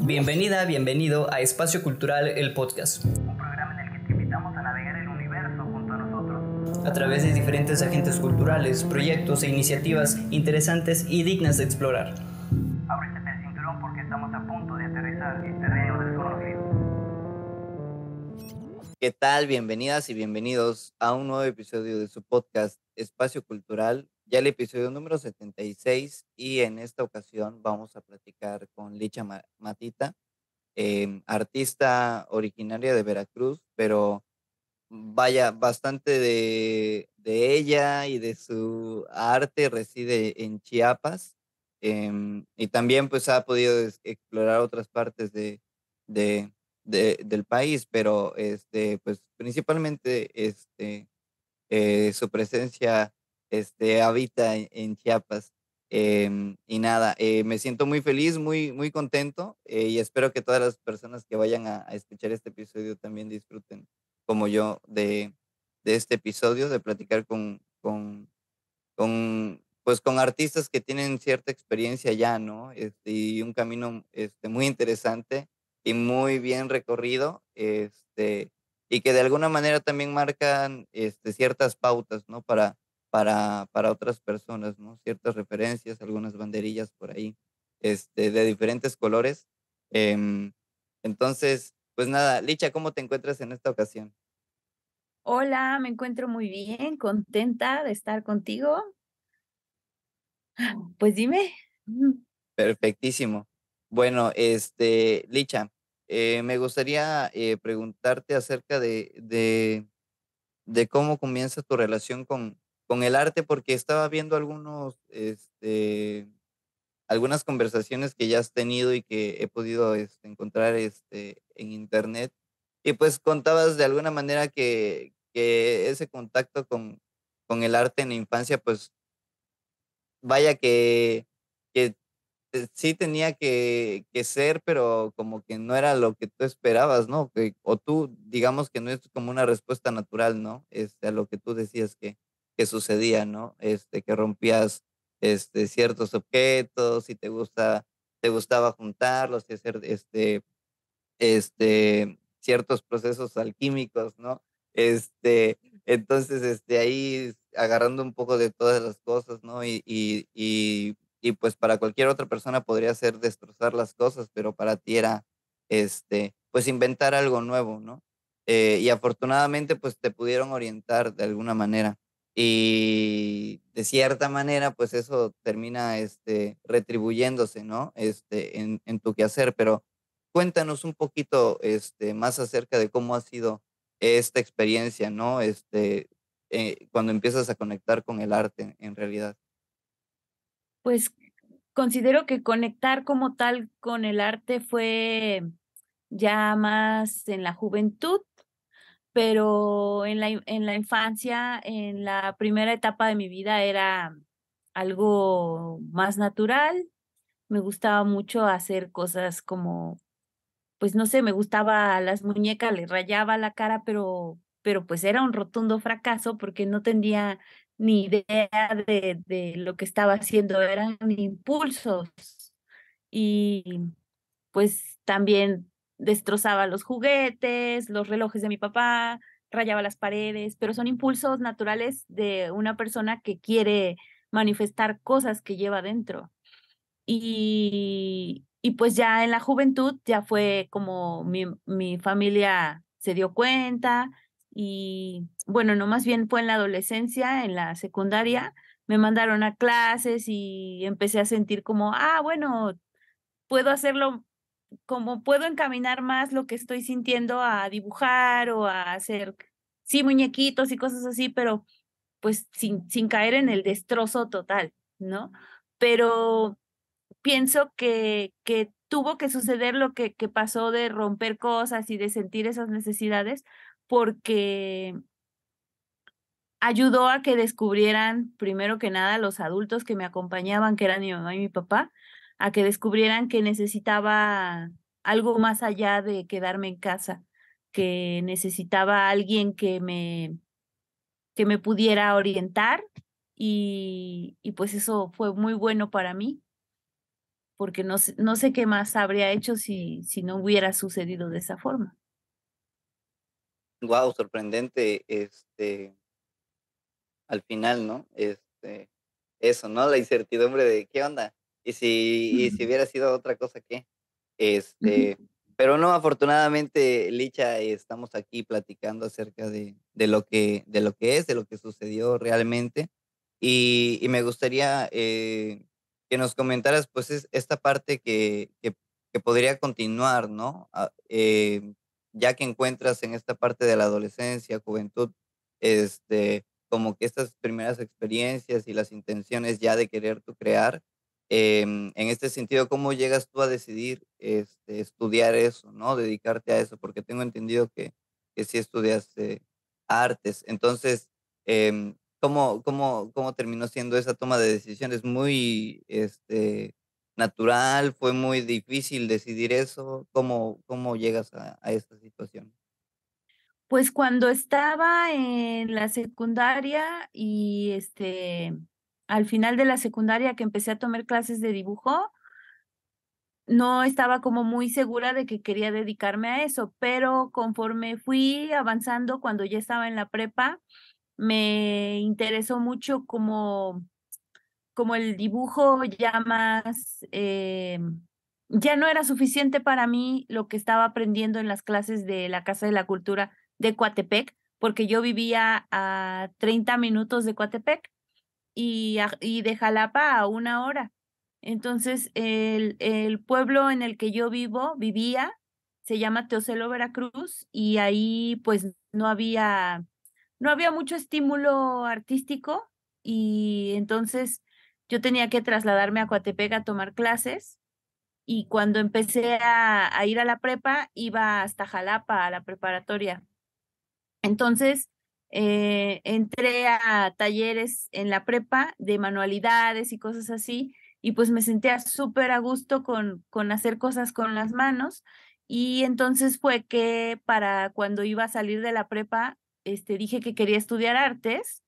Bienvenida, bienvenido a Espacio Cultural, el podcast. Un programa en el que te invitamos a navegar el universo junto a nosotros. A través de diferentes agentes culturales, proyectos e iniciativas interesantes y dignas de explorar. Ábrete el cinturón porque estamos a punto de aterrizar en terreno desconocido. ¿Qué tal? Bienvenidas y bienvenidos a un nuevo episodio de su podcast Espacio Cultural, ya el episodio número 76 y en esta ocasión vamos a platicar con Licha Matita, em, artista originaria de Veracruz, pero vaya, bastante de, ella y de su arte reside en Chiapas em, y también pues ha podido explorar otras partes de, de, del país, pero este, pues principalmente este, eh, su presencia este, habita e-, en, Chiapas. Em, y nada, eh, me siento muy feliz, muy, muy contento eh, y espero que todas las personas que vayan a, escuchar este episodio también disfruten, como yo, de, de este episodio, de platicar con, con, con, pues, con artistas que tienen cierta experiencia ya, ¿no? Este, y un camino este, muy interesante y muy bien recorrido, este, y que de alguna manera también marcan este, ciertas pautas, ¿no? Para, para, otras personas, ¿no? Ciertas referencias, algunas banderillas por ahí, este, de diferentes colores. Em, entonces, pues nada, Licha, ¿cómo te encuentras en esta ocasión? Hola, me encuentro muy bien, contenta de estar contigo. Pues dime. Perfectísimo. Bueno, este, Licha, eh, me gustaría eh, preguntarte acerca de, de, de, cómo comienza tu relación con, con el arte porque estaba viendo algunos, este, algunas conversaciones que ya has tenido y que he podido este, encontrar este, en internet. Y pues contabas de alguna manera que, ese contacto con, con el arte en la infancia, pues vaya que, que eh, sí tenía que, ser, pero como que no era lo que tú esperabas, ¿no? o tú, digamos que no es como una respuesta natural, ¿no? Este, a lo que tú decías que, que sucedía, ¿no? Este, que rompías este, ciertos objetos, y te, gusta, te gustaba juntarlos y hacer este, este, ciertos procesos alquímicos, ¿no? Este, entonces, este, ahí agarrando un poco de todas las cosas, ¿no? Y, y, y, pues para cualquier otra persona podría ser destrozar las cosas, pero para ti era, este, pues inventar algo nuevo, ¿no? Eh, y afortunadamente, pues te pudieron orientar de alguna manera y de cierta manera pues eso termina este, retribuyéndose ¿no? este, en, tu quehacer, pero cuéntanos un poquito este, más acerca de cómo ha sido esta experiencia, ¿no? Este, eh, cuando empiezas a conectar con el arte en realidad. Pues considero que conectar como tal con el arte fue ya más en la juventud, pero en la, en la infancia, en la primera etapa de mi vida era algo más natural. Me gustaba mucho hacer cosas como, pues no sé, me gustaba las muñecas, le rayaba la cara, pero, pero pues era un rotundo fracaso porque no tenía ni idea de, de lo que estaba haciendo, eran impulsos. Y pues también destrozaba los juguetes, los relojes de mi papá, rayaba las paredes, pero son impulsos naturales de una persona que quiere manifestar cosas que lleva dentro. Y, y pues ya en la juventud ya fue como mi, mi familia se dio cuenta y bueno, no más bien fue en la adolescencia, en la secundaria, me mandaron a clases y empecé a sentir como, ah, bueno, puedo hacerlo como puedo encaminar más lo que estoy sintiendo a dibujar o a hacer, sí, muñequitos y cosas así, pero pues sin, sin caer en el destrozo total, ¿no? Pero pienso que, que tuvo que suceder lo que, que pasó de romper cosas y de sentir esas necesidades, porque ayudó a que descubrieran, primero que nada, los adultos que me acompañaban, que eran mi mamá y mi papá, a que descubrieran que necesitaba algo más allá de quedarme en casa, que necesitaba alguien que me, que me pudiera orientar y, pues eso fue muy bueno para mí, porque no, no sé qué más habría hecho si, si no hubiera sucedido de esa forma. Wow, sorprendente, este, al final, ¿no? Este, eso, ¿no? La incertidumbre de qué onda, y si, y si hubiera sido otra cosa que, este, pero no, afortunadamente, Licha, estamos aquí platicando acerca de, de, lo, que, de lo que es, de lo que sucedió realmente. Y, y me gustaría eh, que nos comentaras, pues, esta parte que, que, podría continuar, ¿no? Ah, eh, ya que encuentras en esta parte de la adolescencia, juventud, este, como que estas primeras experiencias y las intenciones ya de querer tú crear, Em, en este sentido, ¿cómo llegas tú a decidir este, estudiar eso, no? Dedicarte a eso, porque tengo entendido que, que sí estudiaste artes. Entonces, em, ¿cómo, cómo, cómo terminó siendo esa toma de decisiones? Muy este, natural, fue muy difícil decidir eso. ¿Cómo, cómo llegas a, a esta situación? Pues cuando estaba en la secundaria y este al final de la secundaria que empecé a tomar clases de dibujo, no estaba como muy segura de que quería dedicarme a eso, pero conforme fui avanzando cuando ya estaba en la prepa, me interesó mucho como, como el dibujo ya más, eh, ya no era suficiente para mí lo que estaba aprendiendo en las clases de la Casa de la Cultura de Coatepec, porque yo vivía a 30 minutos de Coatepec y, de Jalapa a una hora. Entonces, el, pueblo en el que yo vivo, vivía, se llama Teocelo, Veracruz, y ahí pues no había, no había mucho estímulo artístico y entonces yo tenía que trasladarme a Coatepec a tomar clases y cuando empecé a ir a la prepa, iba hasta Jalapa, a la preparatoria. Entonces, eh, entré a talleres en la prepa de manualidades y cosas así, y pues me sentía súper a gusto con, con hacer cosas con las manos. Y entonces fue que para cuando iba a salir de la prepa, este, dije que quería estudiar artes,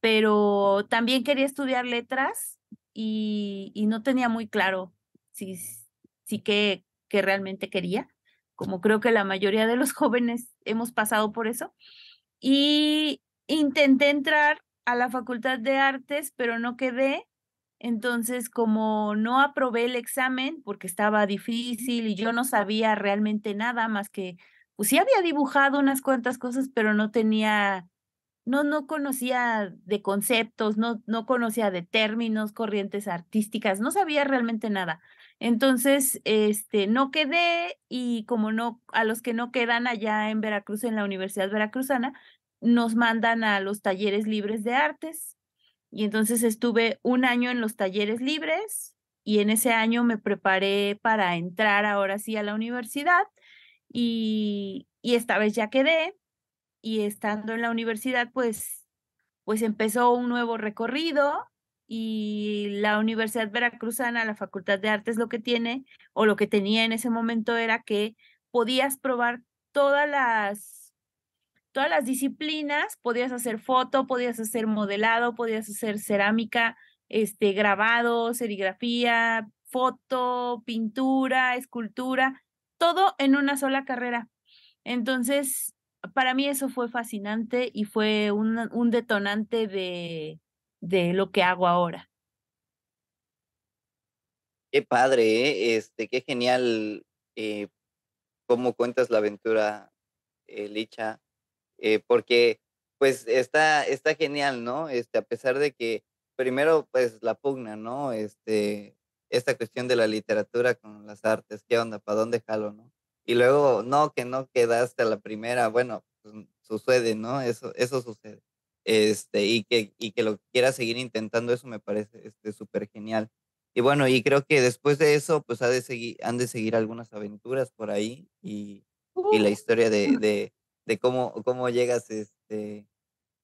pero también quería estudiar letras y, no tenía muy claro si, si que realmente quería, como creo que la mayoría de los jóvenes hemos pasado por eso y intenté entrar a la Facultad de Artes, pero no quedé. Entonces, como no aprobé el examen porque estaba difícil y yo no sabía realmente nada más que, pues sí había dibujado unas cuantas cosas, pero no tenía no, no conocía de conceptos, no, no conocía de términos, corrientes artísticas, no sabía realmente nada. Entonces, este, no quedé y como no, a los que no quedan allá en Veracruz, en la Universidad Veracruzana, nos mandan a los talleres libres de artes. Y entonces estuve un año en los talleres libres y en ese año me preparé para entrar ahora sí a la universidad y, y esta vez ya quedé y estando en la universidad, pues, pues empezó un nuevo recorrido y la Universidad Veracruzana, la Facultad de Artes, lo que tiene o lo que tenía en ese momento era que podías probar todas las, todas las disciplinas, podías hacer foto, podías hacer modelado, podías hacer cerámica, este, grabado, serigrafía, foto, pintura, escultura, todo en una sola carrera. Entonces, para mí eso fue fascinante y fue un, detonante de, lo que hago ahora. Qué padre, ¿eh? este, qué genial eh, cómo cuentas la aventura, eh, Licha, porque pues está, está genial, ¿no? Este, a pesar de que primero pues la pugna, ¿no? Este, esta cuestión de la literatura con las artes, qué onda, para dónde jalo, ¿no? y luego, no, que no quedaste a la primera, bueno, pues, mm, sucede, ¿no? Eso, eso sucede. Este, y, que, y que lo quieras seguir intentando, eso me parece súper este, genial. Y bueno, y creo que después de eso, pues ha de seguir, han de seguir algunas aventuras por ahí y, y la uh. historia de, de, de, cómo, cómo llegas este,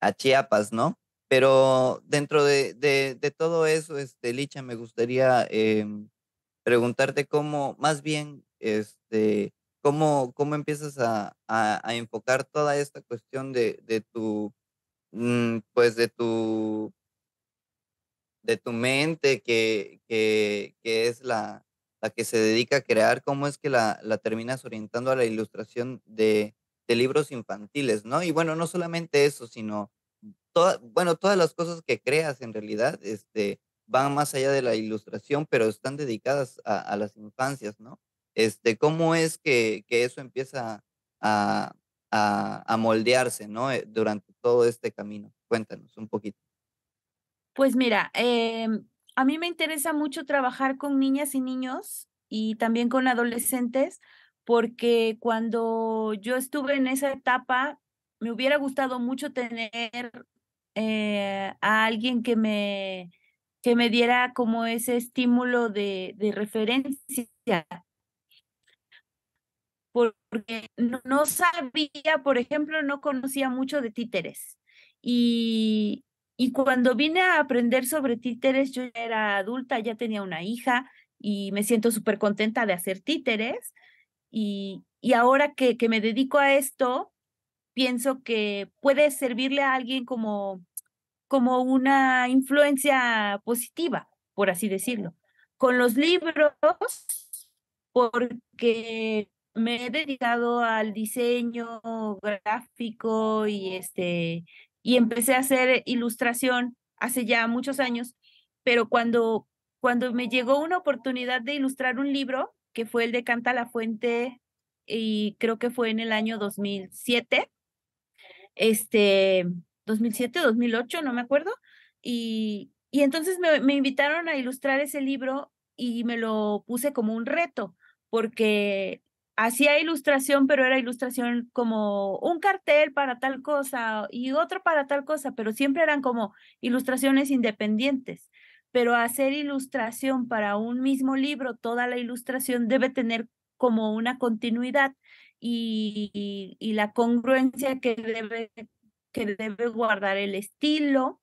a Chiapas, ¿no? Pero dentro de, de, de todo eso, este, Licha, me gustaría em, preguntarte cómo, más bien, este, cómo, empiezas a, a, enfocar toda esta cuestión de, de tu, mm, pues de tu, de tu mente que, que, que es la, la, que se dedica a crear, cómo es que la, la terminas orientando a la ilustración de, de, libros infantiles, ¿no? Y bueno, no solamente eso, sino, toda, bueno, todas las cosas que creas en realidad, este, van más allá de la ilustración, pero están dedicadas a, a las infancias, ¿no? Este, ¿Cómo es que, que eso empieza a, a, moldearse ¿no? Eh, durante todo este camino? Cuéntanos un poquito. Pues mira, em, a mí me interesa mucho trabajar con niñas y niños y también con adolescentes, porque cuando yo estuve en esa etapa, me hubiera gustado mucho tener eh, a alguien que me, que me diera como ese estímulo de, de referencia, porque no, sabía, por ejemplo, no conocía mucho de títeres. Y, y cuando vine a aprender sobre títeres, yo ya era adulta, ya tenía una hija y me siento súper contenta de hacer títeres. Y, y ahora que, que, me dedico a esto, pienso que puede servirle a alguien como, como una influencia positiva, por así decirlo. Con los libros, porque me he dedicado al diseño gráfico y este y empecé a hacer ilustración hace ya muchos años, pero cuando cuando me llegó una oportunidad de ilustrar un libro, que fue el de Canta la Fuente y creo que fue en el año 2007, este 2007, 2008, no me acuerdo, y, y entonces me, me invitaron a ilustrar ese libro y me lo puse como un reto porque hacía ilustración, pero era ilustración como un cartel para tal cosa y otro para tal cosa, pero siempre eran como ilustraciones independientes. Pero hacer ilustración para un mismo libro, toda la ilustración debe tener como una continuidad y, la congruencia que debe, que debe guardar el estilo,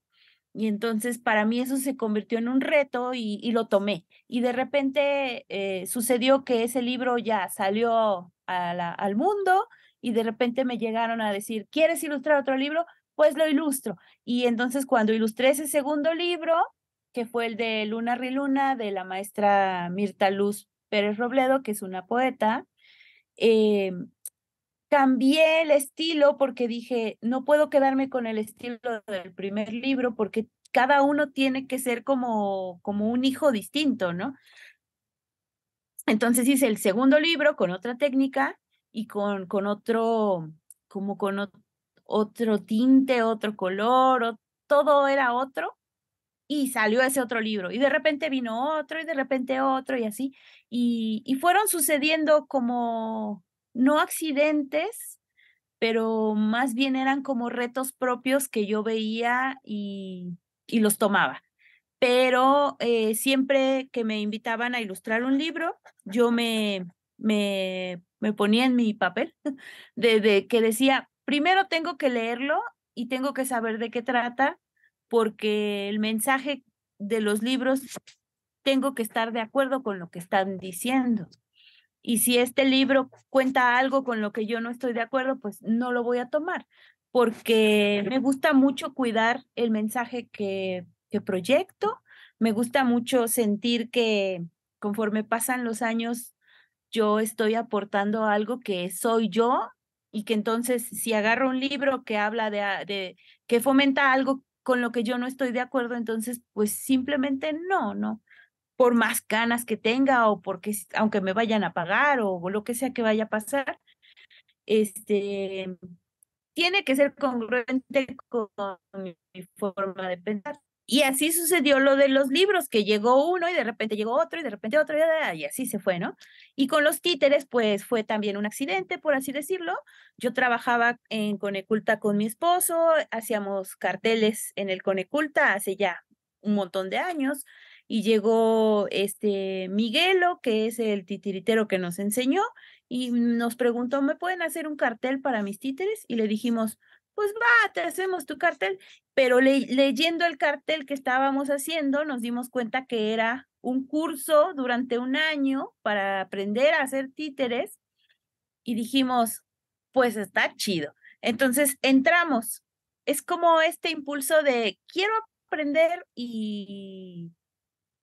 y entonces para mí eso se convirtió en un reto y, lo tomé. Y de repente eh, sucedió que ese libro ya salió al mundo y de repente me llegaron a decir, ¿quieres ilustrar otro libro? Pues lo ilustro. Y entonces cuando ilustré ese segundo libro, que fue el de Luna Riluna, de la maestra Mirta Luz Pérez Robledo, que es una poeta, em, cambié el estilo porque dije, no puedo quedarme con el estilo del primer libro porque cada uno tiene que ser como, como un hijo distinto, ¿no? Entonces hice el segundo libro con otra técnica y con, con otro, como con otro tinte, otro color, todo era otro y salió ese otro libro y de repente vino otro y de repente otro y así y, y fueron sucediendo como no accidentes, pero más bien eran como retos propios que yo veía y, los tomaba. Pero eh, siempre que me invitaban a ilustrar un libro, yo me, me, ponía en mi papel de, que decía, primero tengo que leerlo y tengo que saber de qué trata, porque el mensaje de los libros tengo que estar de acuerdo con lo que están diciendo. Y si este libro cuenta algo con lo que yo no estoy de acuerdo, pues no lo voy a tomar, porque me gusta mucho cuidar el mensaje que, que proyecto, me gusta mucho sentir que conforme pasan los años, yo estoy aportando algo que soy yo y que entonces si agarro un libro que habla de, de que fomenta algo con lo que yo no estoy de acuerdo, entonces pues simplemente no, no, por más ganas que tenga o porque aunque me vayan a pagar o lo que sea que vaya a pasar, este tiene que ser congruente con mi forma de pensar. Y así sucedió lo de los libros, que llegó uno y de repente llegó otro y de repente otro y ah, así se fue, ¿no? Y con los títeres, pues fue también un accidente, por así decirlo. Yo trabajaba en Coneculta con mi esposo, hacíamos carteles en el Coneculta hace ya un montón de años y llegó este Miguelo, que es el titiritero que nos enseñó, y nos preguntó, ¿me pueden hacer un cartel para mis títeres? Y le dijimos, pues va, te hacemos tu cartel, pero leyendo el cartel que estábamos haciendo, nos dimos cuenta que era un curso durante un año para aprender a hacer títeres y dijimos, pues está chido. Entonces entramos. Es como este impulso de quiero aprender y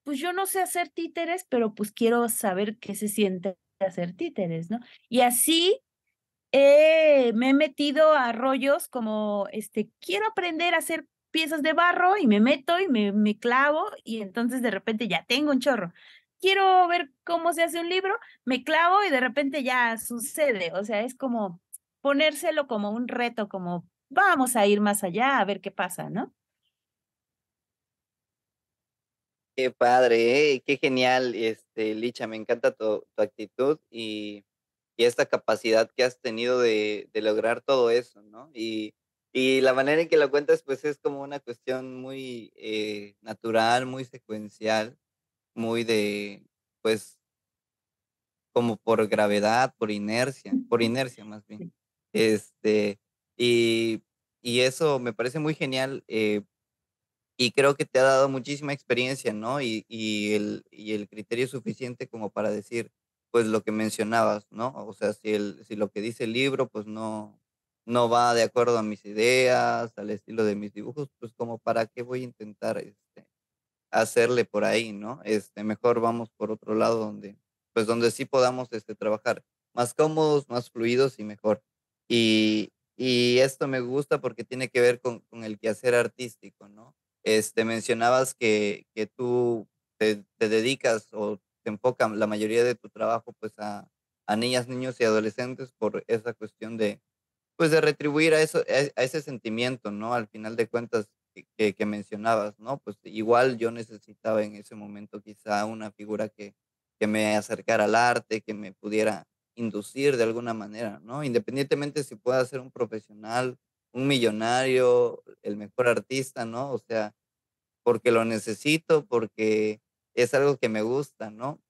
pues yo no sé hacer títeres, pero pues quiero saber qué se siente hacer títeres, ¿no? Y así eh, me he metido a rollos como, este, quiero aprender a hacer piezas de barro y me meto y me, me clavo y entonces de repente ya tengo un chorro. Quiero ver cómo se hace un libro, me clavo y de repente ya sucede. O sea, es como ponérselo como un reto, como vamos a ir más allá a ver qué pasa, ¿no? Qué padre, eh, qué genial, este, Licha, me encanta tu, actitud y, esta capacidad que has tenido de, lograr todo eso, ¿no? Y, la manera en que lo cuentas, pues es como una cuestión muy eh, natural, muy secuencial, muy de, pues, como por gravedad, por inercia, por inercia más bien. Este, y, eso me parece muy genial eh, y creo que te ha dado muchísima experiencia, ¿no? Y, y, el, y el criterio suficiente como para decir, pues lo que mencionabas, ¿no? O sea, si, el, si lo que dice el libro, pues no, no va de acuerdo a mis ideas, al estilo de mis dibujos, pues como para qué voy a intentar este, hacerle por ahí, ¿no? Este, mejor vamos por otro lado donde, pues donde sí podamos este, trabajar más cómodos, más fluidos y mejor. Y, esto me gusta porque tiene que ver con, con el quehacer artístico, ¿no? Este, mencionabas que, que tú te, dedicas o te enfocas la mayoría de tu trabajo pues a, niñas, niños y adolescentes por esa cuestión de, pues de retribuir a, eso, a, ese sentimiento, ¿no? Al final de cuentas que, mencionabas, ¿no? Pues igual yo necesitaba en ese momento quizá una figura que, que me acercara al arte, que me pudiera inducir de alguna manera, ¿no? Independientemente si pueda ser un profesional un millonario, el mejor artista, ¿no? O sea, porque lo necesito, porque es algo que me gusta, ¿no?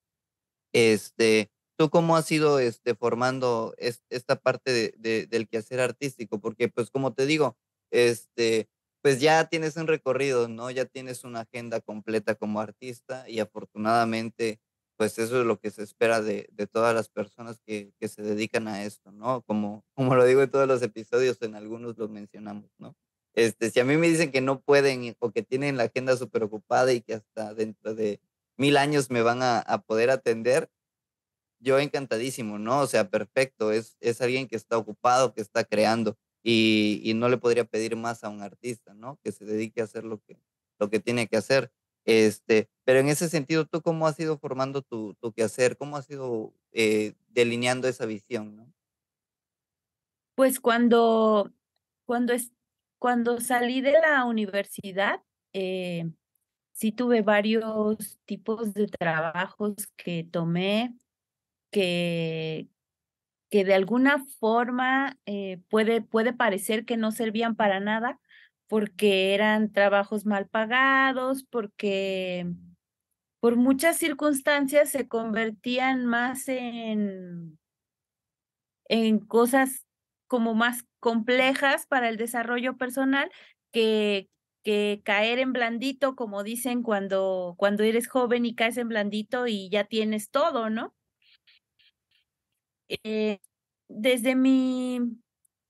Este, ¿tú cómo has ido este, formando esta parte de, del quehacer artístico? Porque, pues, como te digo, este, pues ya tienes un recorrido, ¿no? Ya tienes una agenda completa como artista y afortunadamente pues eso es lo que se espera de, todas las personas que, que, se dedican a esto, ¿no? Como, como lo digo en todos los episodios, en algunos los mencionamos, ¿no? Este, si a mí me dicen que no pueden o que tienen la agenda súper ocupada y que hasta dentro de mil años me van a, poder atender, yo encantadísimo, ¿no? O sea, perfecto, es, es alguien que está ocupado, que está creando y, no le podría pedir más a un artista, ¿no? Que se dedique a hacer lo que, lo que tiene que hacer. Este, pero en ese sentido, ¿tú cómo has ido formando tu, tu quehacer? ¿Cómo has ido eh, delineando esa visión? ¿no? Pues cuando, cuando, es, cuando salí de la universidad, eh, sí tuve varios tipos de trabajos que tomé que, que de alguna forma eh, puede, puede parecer que no servían para nada, porque eran trabajos mal pagados, porque por muchas circunstancias se convertían más en, en cosas como más complejas para el desarrollo personal que, que caer en blandito, como dicen cuando, cuando eres joven y caes en blandito y ya tienes todo, ¿no? Eh, desde mi,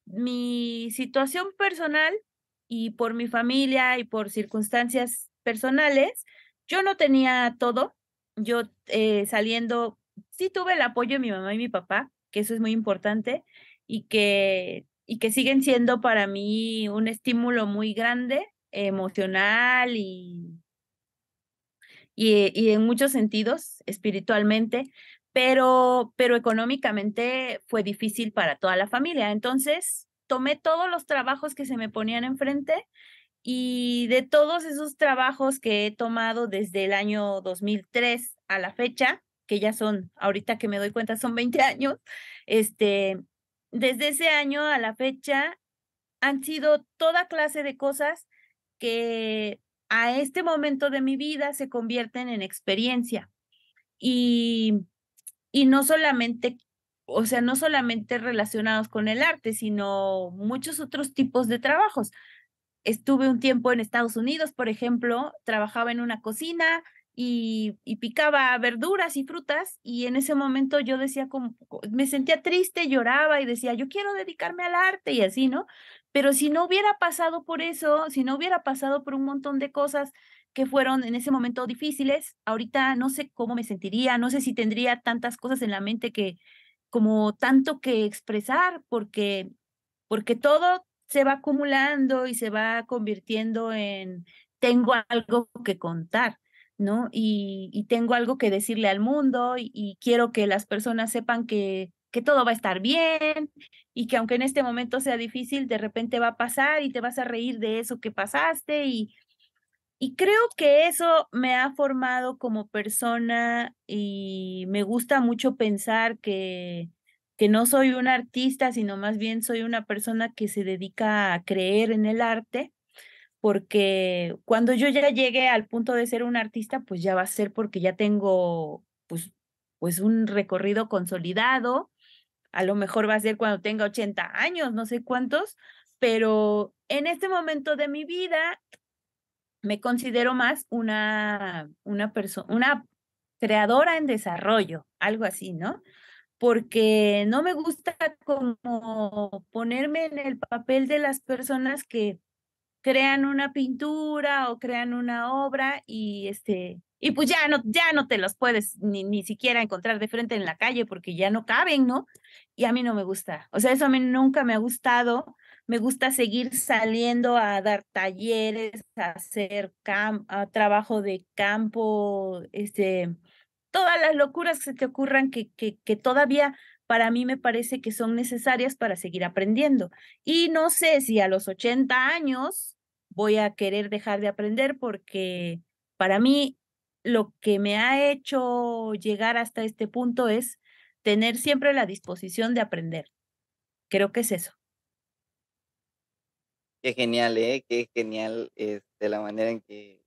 mi situación personal, y por mi familia y por circunstancias personales, yo no tenía todo. Yo eh, saliendo, sí tuve el apoyo de mi mamá y mi papá, que eso es muy importante y que, y que siguen siendo para mí un estímulo muy grande, emocional y, y, y en muchos sentidos, espiritualmente, pero, pero económicamente fue difícil para toda la familia. Entonces, tomé todos los trabajos que se me ponían enfrente y de todos esos trabajos que he tomado desde el año 2003 a la fecha, que ya son, ahorita que me doy cuenta, son 20 años, este, desde ese año a la fecha han sido toda clase de cosas que a este momento de mi vida se convierten en experiencia. Y, y no solamente o sea, no solamente relacionados con el arte, sino muchos otros tipos de trabajos. Estuve un tiempo en Estados Unidos, por ejemplo, trabajaba en una cocina y, picaba verduras y frutas y en ese momento yo decía como, me sentía triste, lloraba y decía, yo quiero dedicarme al arte y así, ¿no? Pero si no hubiera pasado por eso, si no hubiera pasado por un montón de cosas que fueron en ese momento difíciles, ahorita no sé cómo me sentiría, no sé si tendría tantas cosas en la mente que, como tanto que expresar porque, porque todo se va acumulando y se va convirtiendo en tengo algo que contar, ¿no? Y, tengo algo que decirle al mundo y, y quiero que las personas sepan que, que todo va a estar bien y que aunque en este momento sea difícil, de repente va a pasar y te vas a reír de eso que pasaste y, y creo que eso me ha formado como persona y me gusta mucho pensar que, que no soy un artista, sino más bien soy una persona que se dedica a creer en el arte, porque cuando yo ya llegue al punto de ser un artista, pues ya va a ser porque ya tengo pues, pues un recorrido consolidado, a lo mejor va a ser cuando tenga 80 años, no sé cuántos, pero en este momento de mi vida me considero más una, una persona, una creadora en desarrollo, algo así, ¿no? Porque no me gusta como ponerme en el papel de las personas que crean una pintura o crean una obra y este y pues ya no ya no te los puedes ni, ni siquiera encontrar de frente en la calle porque ya no caben, ¿no? Y a mí no me gusta. O sea, eso a mí nunca me ha gustado me gusta seguir saliendo a dar talleres, a hacer trabajo de campo, este, todas las locuras que se te ocurran que, que, que todavía para mí me parece que son necesarias para seguir aprendiendo. Y no sé si a los 80 años voy a querer dejar de aprender porque para mí lo que me ha hecho llegar hasta este punto es tener siempre la disposición de aprender. Creo que es eso qué genial, ¿eh? Qué genial este, la manera en que,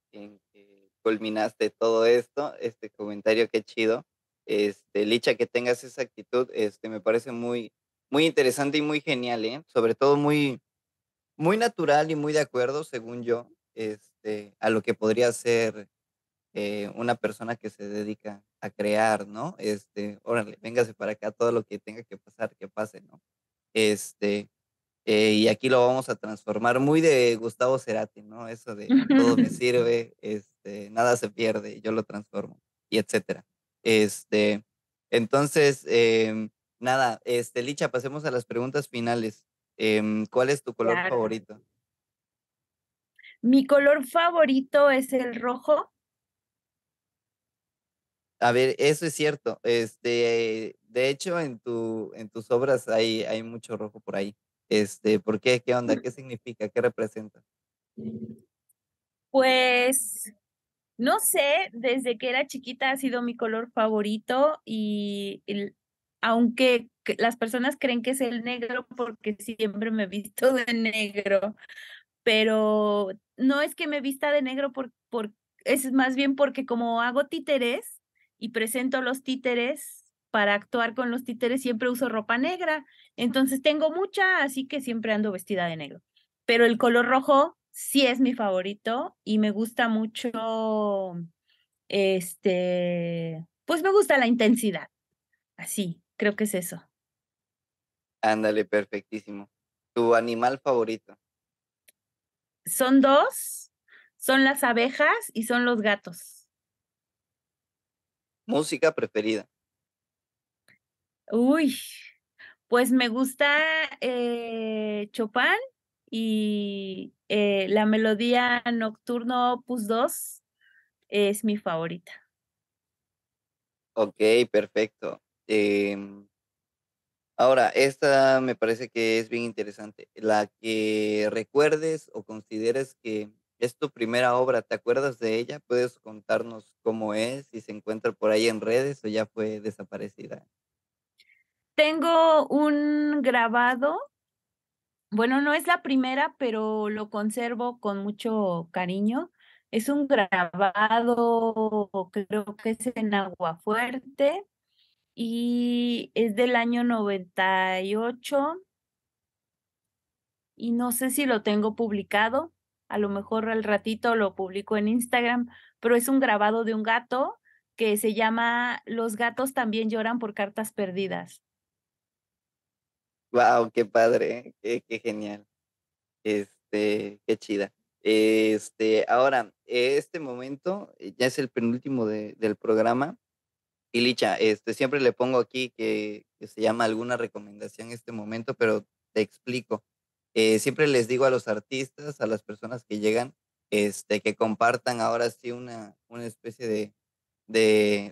culminaste todo esto, este comentario, qué chido. Este, Licha, que tengas esa actitud, este, me parece muy, muy interesante y muy genial, ¿eh? Sobre todo muy, muy natural y muy de acuerdo, según yo, este, a lo que podría ser eh, una persona que se dedica a crear, ¿no? Este, órale, véngase para acá, todo lo que tenga que pasar, que pase, ¿no? Este, eh, y aquí lo vamos a transformar muy de Gustavo Cerati, ¿no? Eso de todo me sirve, este, nada se pierde, yo lo transformo, y etcétera. Este, entonces, em, nada, este, Licha, pasemos a las preguntas finales. Em, ¿Cuál es tu color favorito? Mi color favorito es el rojo. A ver, eso es cierto. Este, de hecho, en, tu, en tus obras hay, hay mucho rojo por ahí. Este, ¿Por qué? ¿Qué onda? ¿Qué significa? ¿Qué representa? Pues no sé, desde que era chiquita ha sido mi color favorito y aunque las personas creen que es el negro porque siempre me he visto de negro, pero no es que me vista de negro por es más bien porque como hago títeres y presento los títeres, para actuar con los títeres siempre uso ropa negra, entonces tengo mucha, así que siempre ando vestida de negro. Pero el color rojo sí es mi favorito y me gusta mucho, este, pues me gusta la intensidad, así, creo que es eso. Ándale, perfectísimo. ¿Tu animal favorito? Son dos, son las abejas y son los gatos. ¿Música preferida? Uy, pues me gusta eh, Chopin y eh, la melodía Nocturno Opus 2 es mi favorita. Ok, perfecto. Em, ahora, esta me parece que es bien interesante. La que recuerdes o consideres que es tu primera obra, ¿te acuerdas de ella? ¿Puedes contarnos cómo es, si se encuentra por ahí en redes o ya fue desaparecida? Tengo un grabado, bueno, no es la primera, pero lo conservo con mucho cariño. Es un grabado, creo que es en Aguafuerte y es del año 98 y no sé si lo tengo publicado, a lo mejor al ratito lo publico en Instagram, pero es un grabado de un gato que se llama Los gatos también lloran por cartas perdidas. Wow, qué padre, qué, genial. Este, qué chida. Este, ahora, este momento eh, ya es el penúltimo del programa. Y Licha, este, siempre le pongo aquí que, se llama alguna recomendación en este momento, pero te explico. Eh, siempre les digo a los artistas, a las personas que llegan, este, que compartan ahora sí una, una especie de,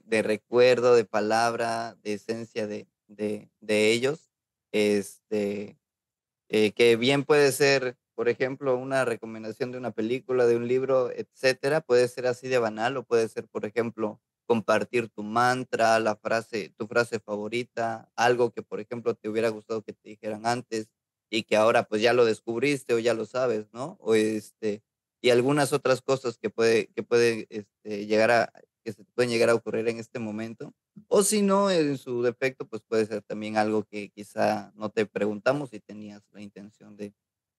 de, recuerdo, de palabra, de esencia de, de, de ellos. Este, eh, que bien puede ser, por ejemplo, una recomendación de una película, de un libro, etcétera, puede ser así de banal o puede ser, por ejemplo, compartir tu mantra, la frase, tu frase favorita, algo que, por ejemplo, te hubiera gustado que te dijeran antes y que ahora pues ya lo descubriste o ya lo sabes, ¿no? O este, y algunas otras cosas que puede, que puede este, llegar a que se pueden llegar a ocurrir en este momento. O si no, en su defecto, pues puede ser también algo que quizá no te preguntamos si tenías la intención de,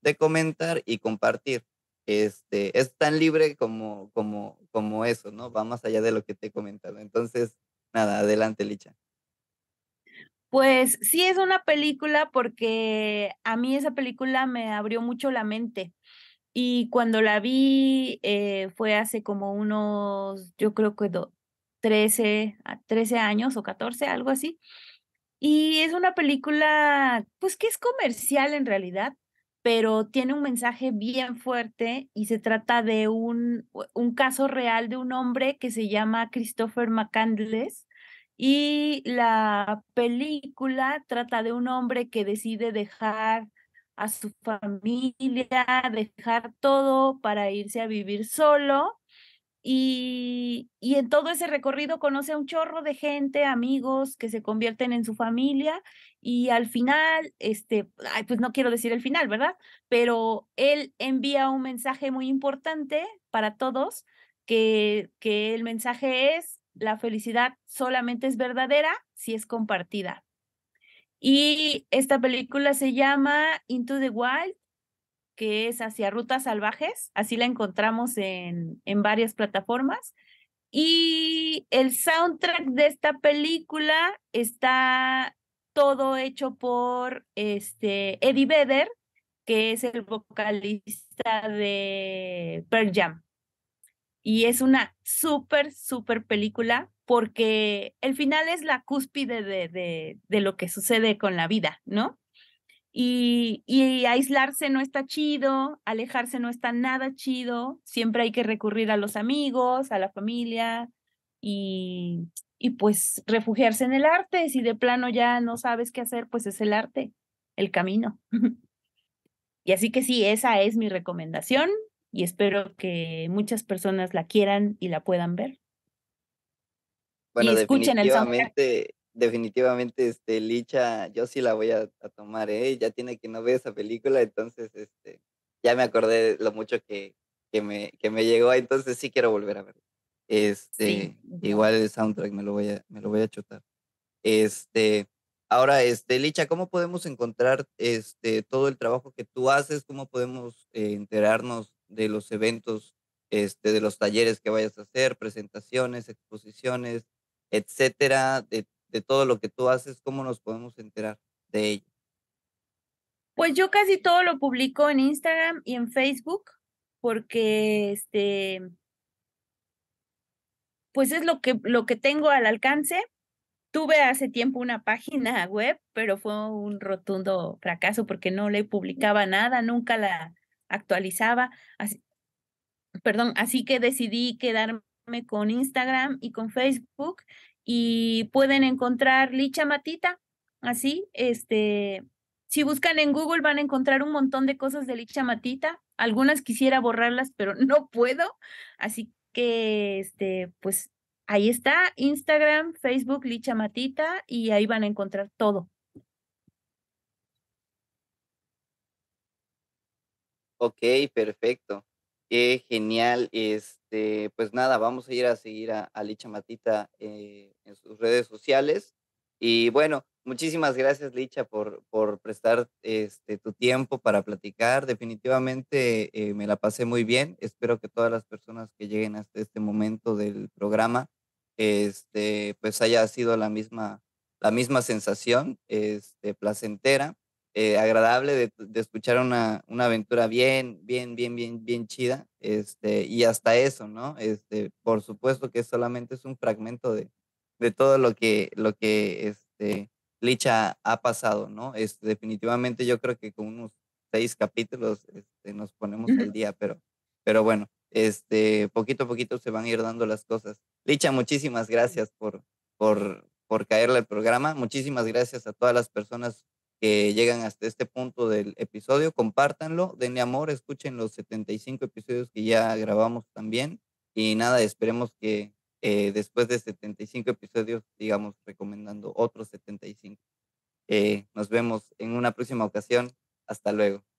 de comentar y compartir. Este, es tan libre como, como, como eso, ¿no? Va más allá de lo que te he comentado. Entonces, nada, adelante, Licha. Pues sí es una película porque a mí esa película me abrió mucho la mente. Y cuando la vi eh, fue hace como unos, yo creo que do, 13, 13 ah, años o 14, algo así. Y es una película, pues que es comercial en realidad, pero tiene un mensaje bien fuerte y se trata de un, un caso real de un hombre que se llama Christopher McCandless. Y la película trata de un hombre que decide dejar a su familia, dejar todo para irse a vivir solo. Y, en todo ese recorrido conoce a un chorro de gente, amigos que se convierten en su familia y al final, este, pues no quiero decir el final, ¿verdad? Pero él envía un mensaje muy importante para todos, que, que el mensaje es, la felicidad solamente es verdadera si es compartida. Y esta película se llama Into the Wild, que es hacia rutas salvajes, así la encontramos en, en varias plataformas. Y el soundtrack de esta película está todo hecho por este Eddie Vedder, que es el vocalista de Pearl Jam. Y es una súper, súper película porque el final es la cúspide de, de, lo que sucede con la vida, ¿no? Y, aislarse no está chido, alejarse no está nada chido, siempre hay que recurrir a los amigos, a la familia y, y pues refugiarse en el arte. Si de plano ya no sabes qué hacer, pues es el arte, el camino. y así que sí, esa es mi recomendación y espero que muchas personas la quieran y la puedan ver. Bueno, escuchen definitivamente, definitivamente, este, Licha, yo sí la voy a, tomar, ¿eh? Ya tiene que no ver esa película, entonces, este, ya me acordé lo mucho que, que, me, que me llegó, entonces sí quiero volver a ver. Este, igual el soundtrack me lo voy a, me lo voy a chutar. Este, ahora, este, Licha, ¿cómo podemos encontrar este, todo el trabajo que tú haces? ¿Cómo podemos eh, enterarnos de los eventos, este, de los talleres que vayas a hacer, presentaciones, exposiciones? etcétera, de, todo lo que tú haces, ¿cómo nos podemos enterar de ello? Pues yo casi todo lo publico en Instagram y en Facebook, porque este, pues es lo que, lo que tengo al alcance. Tuve hace tiempo una página web, pero fue un rotundo fracaso porque no le publicaba nada, nunca la actualizaba. perdón, así que decidí quedarme con Instagram y con Facebook y pueden encontrar Licha Matita, así, este, si buscan en Google van a encontrar un montón de cosas de Licha Matita, algunas quisiera borrarlas, pero no puedo, así que, este, pues ahí está, Instagram, Facebook, Licha Matita y ahí van a encontrar todo. Ok, perfecto. Qué genial. Este, pues nada, vamos a ir a seguir a, Licha Matita eh, en sus redes sociales. Y bueno, muchísimas gracias, Licha, por, por prestar este, tu tiempo para platicar. Definitivamente eh, me la pasé muy bien. Espero que todas las personas que lleguen hasta este momento del programa, este, pues haya sido la misma, la misma sensación este, placentera. Eh, agradable de, escuchar una, una, aventura bien, bien, bien, bien, bien chida. Este, y hasta eso, ¿no? Este, por supuesto que solamente es un fragmento de, de todo lo que, lo que este, Licha ha pasado, ¿no? Este, definitivamente yo creo que con unos seis capítulos este, nos ponemos al día, pero, pero bueno, este, poquito a poquito se van a ir dando las cosas. Licha, muchísimas gracias por, por, por caerle al programa. Muchísimas gracias a todas las personas que llegan hasta este punto del episodio, compártanlo, denle amor, escuchen los 75 episodios que ya grabamos también y nada, esperemos que eh, después de 75 episodios digamos recomendando otros 75. Eh, nos vemos en una próxima ocasión. Hasta luego.